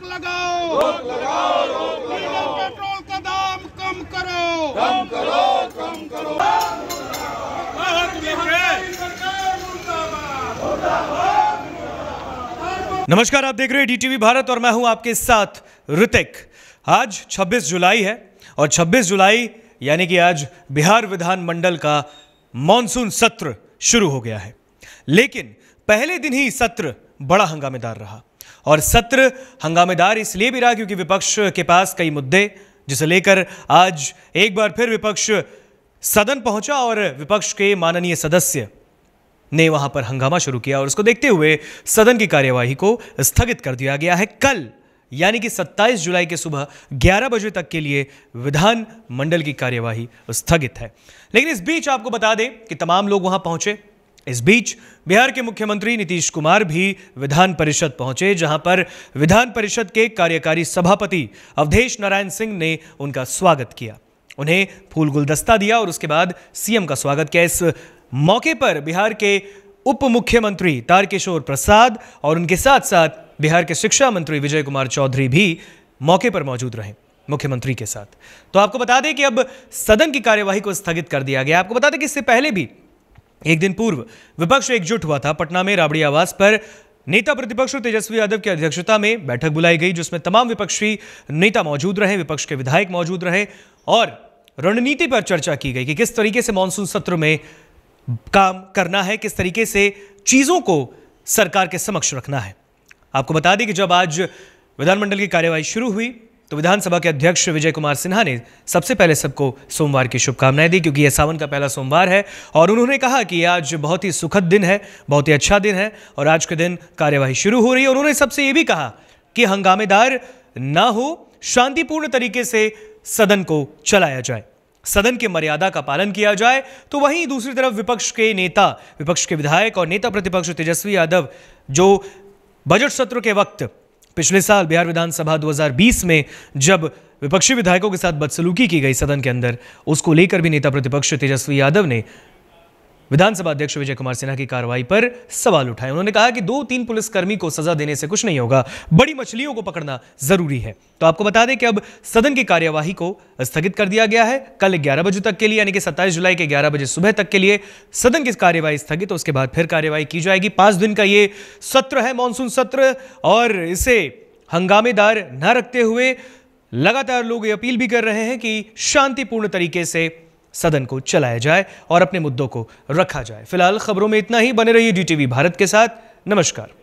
रोक लगाओ रोक लगाओ रोक लगाओ पेट्रोल का दाम कम करो कम करो कम करो नमस्कार आप देख रहे हैं डीटीवी भारत और मैं हूं आपके साथ ऋतिक आज 26 जुलाई है और 26 जुलाई यानी कि आज बिहार विधानमंडल का मॉनसून सत्र शुरू हो गया है लेकिन पहले दिन ही सत्र बड़ा हंगामेदार रहा और सत्र हंगामेदार इसलिए भी रहा क्योंकि विपक्ष के पास कई मुद्दे जिसे लेकर आज एक बार फिर विपक्ष सदन पहुंचा और विपक्ष के माननीय सदस्य ने वहां पर हंगामा शुरू किया और उसको देखते हुए सदन की कार्यवाही को स्थगित कर दिया गया है कल यानी कि 27 जुलाई के सुबह 11 बजे तक के लिए विधानमंडल की कार्यवाही स्थगित है लेकिन इस बीच आपको बता दें कि तमाम लोग वहां पहुंचे इस बीच बिहार के मुख्यमंत्री नीतीश कुमार भी विधान परिषद पहुंचे जहां पर विधान परिषद के कार्यकारी सभापति अवधेश नारायण सिंह ने उनका स्वागत किया उन्हें फूल गुलदस्ता दिया और उसके बाद सीएम का स्वागत किया इस मौके पर बिहार के उप मुख्यमंत्री तारकिशोर प्रसाद और उनके साथ साथ बिहार के शिक्षा मंत्री विजय कुमार चौधरी भी मौके पर मौजूद रहे मुख्यमंत्री के साथ तो आपको बता दें कि अब सदन की कार्यवाही को स्थगित कर दिया गया आपको बता दें कि इससे पहले भी एक दिन पूर्व विपक्ष एकजुट हुआ था पटना में राबड़ी आवास पर नेता प्रतिपक्ष तेजस्वी यादव की अध्यक्षता में बैठक बुलाई गई जिसमें तमाम विपक्षी नेता मौजूद रहे विपक्ष के विधायक मौजूद रहे और रणनीति पर चर्चा की गई कि किस तरीके से मानसून सत्र में काम करना है किस तरीके से चीजों को सरकार के समक्ष रखना है आपको बता दें कि जब आज विधानमंडल की कार्यवाही शुरू हुई तो विधानसभा के अध्यक्ष विजय कुमार सिन्हा ने सबसे पहले सबको सोमवार की शुभकामनाएं दी क्योंकि यह सावन का पहला सोमवार है और उन्होंने कहा कि आज बहुत ही सुखद दिन है बहुत ही अच्छा दिन है और आज के दिन कार्यवाही शुरू हो रही है उन्होंने सबसे ये भी कहा कि हंगामेदार ना हो शांतिपूर्ण तरीके से सदन को चलाया जाए सदन के मर्यादा का पालन किया जाए तो वहीं दूसरी तरफ विपक्ष के नेता विपक्ष के विधायक और नेता प्रतिपक्ष तेजस्वी यादव जो बजट सत्र के वक्त पिछले साल बिहार विधानसभा 2020 में जब विपक्षी विधायकों के साथ बदसलूकी की गई सदन के अंदर उसको लेकर भी नेता प्रतिपक्ष तेजस्वी यादव ने विधानसभा अध्यक्ष विजय कुमार सिन्हा की कार्रवाई पर सवाल उठाए उन्होंने कहा कि दो तीन पुलिसकर्मी को सजा देने से कुछ नहीं होगा बड़ी मछलियों को पकड़ना जरूरी है तो आपको बता दें कि अब सदन की कार्यवाही को स्थगित कर दिया गया है कल ग्यारह बजे तक के लिए यानी कि सत्ताईस जुलाई के ग्यारह बजे सुबह तक के लिए सदन की कार्यवाही स्थगित तो उसके बाद फिर कार्यवाही की जाएगी पांच दिन का ये सत्र है मानसून सत्र और इसे हंगामेदार न रखते हुए लगातार लोग अपील भी कर रहे हैं कि शांतिपूर्ण तरीके से सदन को चलाया जाए और अपने मुद्दों को रखा जाए फिलहाल खबरों में इतना ही बने रहिए डीटीवी भारत के साथ नमस्कार